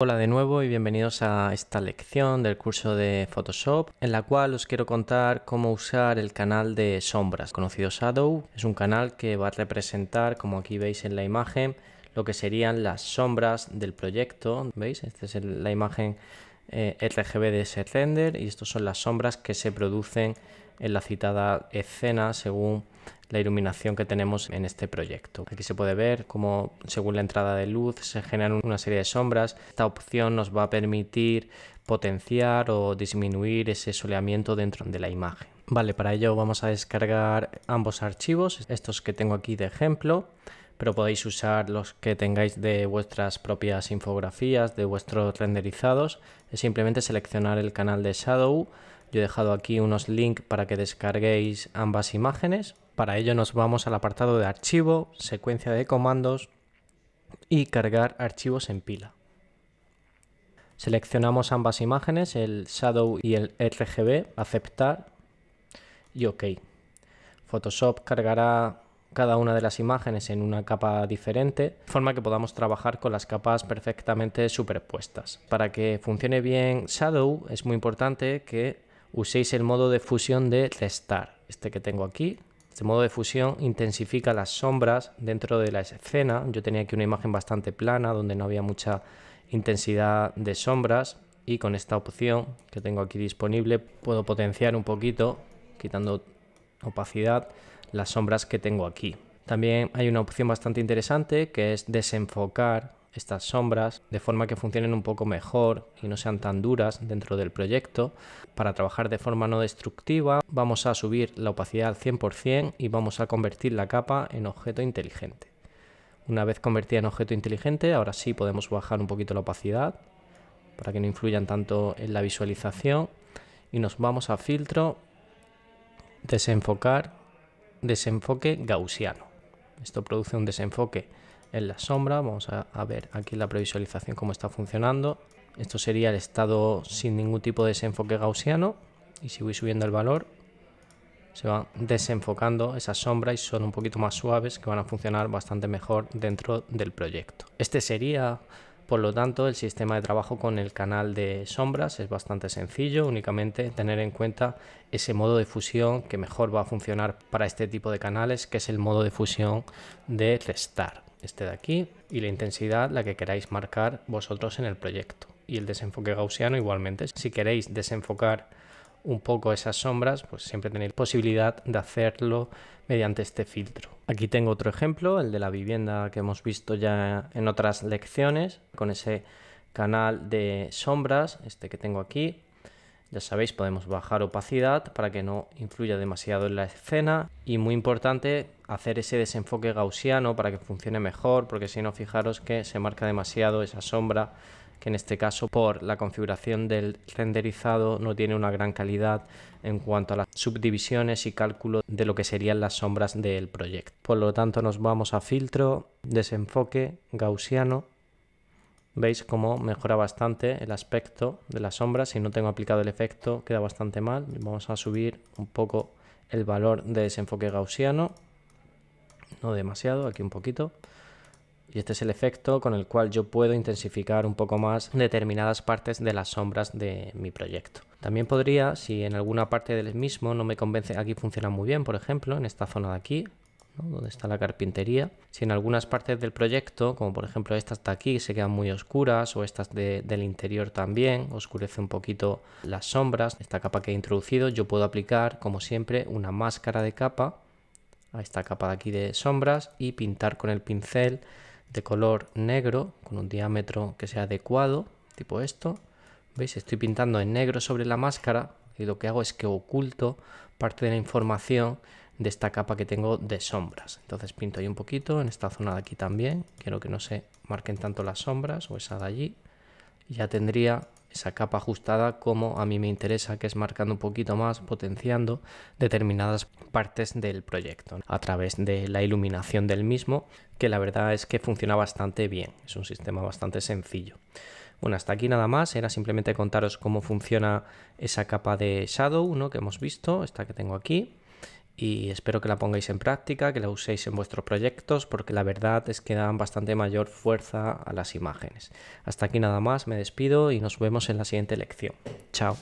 Hola de nuevo y bienvenidos a esta lección del curso de Photoshop en la cual os quiero contar cómo usar el canal de sombras conocido Shadow. Es un canal que va a representar, como aquí veis en la imagen, lo que serían las sombras del proyecto. ¿Veis? Esta es la imagen eh, RGB de ese y estas son las sombras que se producen en la citada escena según la iluminación que tenemos en este proyecto. Aquí se puede ver cómo según la entrada de luz se generan una serie de sombras. Esta opción nos va a permitir potenciar o disminuir ese soleamiento dentro de la imagen. Vale, para ello vamos a descargar ambos archivos, estos que tengo aquí de ejemplo, pero podéis usar los que tengáis de vuestras propias infografías, de vuestros renderizados. Es simplemente seleccionar el canal de Shadow, yo he dejado aquí unos links para que descarguéis ambas imágenes. Para ello nos vamos al apartado de archivo, secuencia de comandos y cargar archivos en pila. Seleccionamos ambas imágenes, el Shadow y el RGB, aceptar y OK. Photoshop cargará cada una de las imágenes en una capa diferente, de forma que podamos trabajar con las capas perfectamente superpuestas. Para que funcione bien Shadow es muy importante que uséis el modo de fusión de testar este que tengo aquí. Este modo de fusión intensifica las sombras dentro de la escena. Yo tenía aquí una imagen bastante plana donde no había mucha intensidad de sombras y con esta opción que tengo aquí disponible puedo potenciar un poquito, quitando opacidad, las sombras que tengo aquí. También hay una opción bastante interesante que es desenfocar estas sombras de forma que funcionen un poco mejor y no sean tan duras dentro del proyecto. Para trabajar de forma no destructiva vamos a subir la opacidad al 100% y vamos a convertir la capa en objeto inteligente. Una vez convertida en objeto inteligente, ahora sí podemos bajar un poquito la opacidad para que no influyan tanto en la visualización y nos vamos a filtro, desenfocar, desenfoque gaussiano. Esto produce un desenfoque en la sombra. Vamos a, ver aquí la previsualización cómo está funcionando. Esto sería el estado sin ningún tipo de desenfoque gaussiano. Y si voy subiendo el valor, se van desenfocando esas sombras y son un poquito más suaves que van a funcionar bastante mejor dentro del proyecto. Este sería, por lo tanto, el sistema de trabajo con el canal de sombras. Es bastante sencillo, únicamente tener en cuenta ese modo de fusión que mejor va a funcionar para este tipo de canales, que es el modo de fusión de restar este de aquí, y la intensidad la que queráis marcar vosotros en el proyecto. Y el desenfoque gaussiano igualmente. Si queréis desenfocar un poco esas sombras, pues siempre tenéis posibilidad de hacerlo mediante este filtro. Aquí tengo otro ejemplo, el de la vivienda que hemos visto ya en otras lecciones, con ese canal de sombras, este que tengo aquí. Ya sabéis, podemos bajar opacidad para que no influya demasiado en la escena y muy importante hacer ese desenfoque gaussiano para que funcione mejor, porque si no, fijaros que se marca demasiado esa sombra, que en este caso por la configuración del renderizado no tiene una gran calidad en cuanto a las subdivisiones y cálculo de lo que serían las sombras del proyecto. Por lo tanto, nos vamos a filtro, desenfoque gaussiano. Veis cómo mejora bastante el aspecto de la sombra. Si no tengo aplicado el efecto, queda bastante mal. Vamos a subir un poco el valor de desenfoque gaussiano no demasiado, aquí un poquito. Y este es el efecto con el cual yo puedo intensificar un poco más determinadas partes de las sombras de mi proyecto. También podría, si en alguna parte del mismo no me convence, aquí funciona muy bien, por ejemplo, en esta zona de aquí, donde está la carpintería. Si en algunas partes del proyecto, como por ejemplo estas de aquí, se quedan muy oscuras o estas del interior también, oscurece un poquito las sombras, esta capa que he introducido, yo puedo aplicar, como siempre, una máscara de capa a esta capa de aquí de sombras y pintar con el pincel de color negro con un diámetro que sea adecuado, tipo esto. ¿Veis? Estoy pintando en negro sobre la máscara y lo que hago es que oculto parte de la información de esta capa que tengo de sombras. Entonces pinto ahí un poquito, en esta zona de aquí también. Quiero que no se marquen tanto las sombras o esa de allí. ya tendría esa capa ajustada como a mí me interesa, que es marcando un poquito más, potenciando determinadas partes del proyecto a través de la iluminación del mismo, que la verdad es que funciona bastante bien, es un sistema bastante sencillo. Bueno, hasta aquí nada más, era simplemente contaros cómo funciona esa capa de shadow ¿no? que hemos visto, esta que tengo aquí y espero que la pongáis en práctica, que la uséis en vuestros proyectos, porque la verdad es que dan bastante mayor fuerza a las imágenes. Hasta aquí nada más, me despido y nos vemos en la siguiente lección. Chao.